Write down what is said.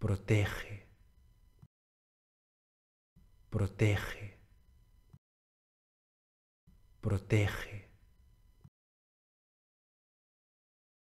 protege, protege, protege.